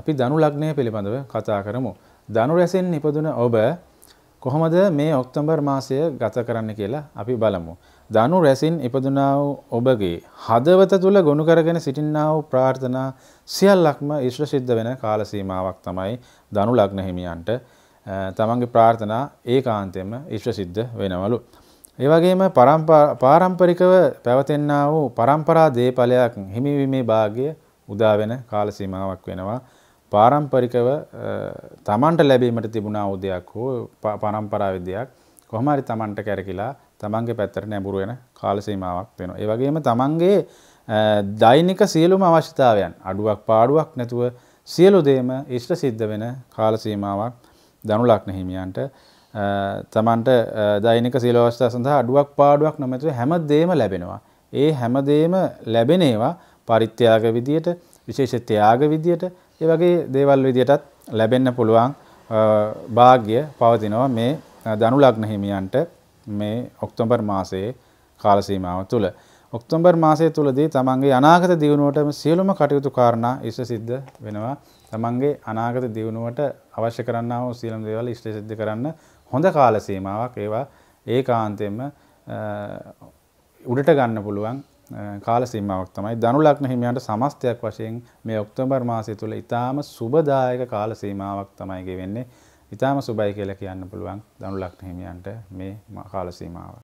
අපි ධනු ලග්නය පිළිබඳව කතා කරමු. ධනු රැසෙන් ඉපදුන ඔබ කොහොමද මේ ඔක්තෝබර් මාසය ගත කරන්න කියලා අපි බලමු. ධනු රැසින් ඉපදුනා වූ ඔබගේ හදවත තුල ගොනු කරගෙන සිටිනා වූ ප්‍රාර්ථනා සියල්ලක්ම ඉෂ්ට සිද්ධ වෙන කාල සීමාවක් තමයි ධනු ලග්න හිමියන්ට තමන්ගේ ප්‍රාර්ථනා ඒකාන්තයෙන්ම ඉෂ්ට සිද්ධ වෙනවලු. ඒ වගේම පාරම්පරිකව පැවතෙන්නා වූ પરම්පරා දේපලයක් හිමිවීමේ වාග්ය උදා වෙන කාල සීමාවක් වෙනවා. පාරම්පරිකව තමන්ට ලැබීමට තිබුණා වූ දෙයක් හෝ පරම්පරාවේ දෙයක් කොහොම හරි තමන්ට කැරකිලා තමන්ගේ පැත්තට නැඹුරු වෙන කාල සීමාවක් වෙනවා. ඒ වගේම තමන්ගේ දෛනික සියලුම අවශ්‍යතාවයන් අඩුවක් පාඩුවක් නැතුව සියලු දේම ඉෂ්ට සිද්ධ වෙන කාල සීමාවක් දනුලක්න හිමියන්ට තමන්ට දෛනික සියලු අවස්ථා සඳහා අඩුවක් පාඩුවක් නොමැතුව හැම දේම ලැබෙනවා. ඒ හැමදේම ලැබෙනේවා පරිත්‍යාග විදියට විශේෂ ත්‍යාග විදියට ඒ වගේ දේවල් විදියටත් ලැබෙන්න පුළුවන් වාග්ය පවතිනවා මේ ධනු ලග්න හිමියන්ට මේ ඔක්තෝබර් මාසයේ කාල සීමාව තුළ. ඔක්තෝබර් මාසය තුළදී තමන්ගේ අනාගත දියුණුවටම සියලුම කටයුතු කාරණා ඉෂ්ට සිද්ධ වෙනවා. තමන්ගේ අනාගත දියුණුවට අවශ්‍ය කරන්නා වූ සියලුම දේවල් ඉෂ්ට සිද්ධ කරන්න හොඳ කාල සීමාවක් ඒවා ඒකාන්තයෙන්ම උඩට ගන්න පුළුවන් කාල සීමාවක් තමයි ධනු ලග්න හිමියන්ට සමස්තයක් වශයෙන් මේ ඔක්තෝබර් මාසය තුළ ඉතාම සුබදායක කාල සීමාවක් තමයි ගෙවෙන්නේ. ඉතාම සුබයි කියලා කියන්න පුළුවන් ධනු ලග්න හිමියන්ට මේ කාල සීමාව.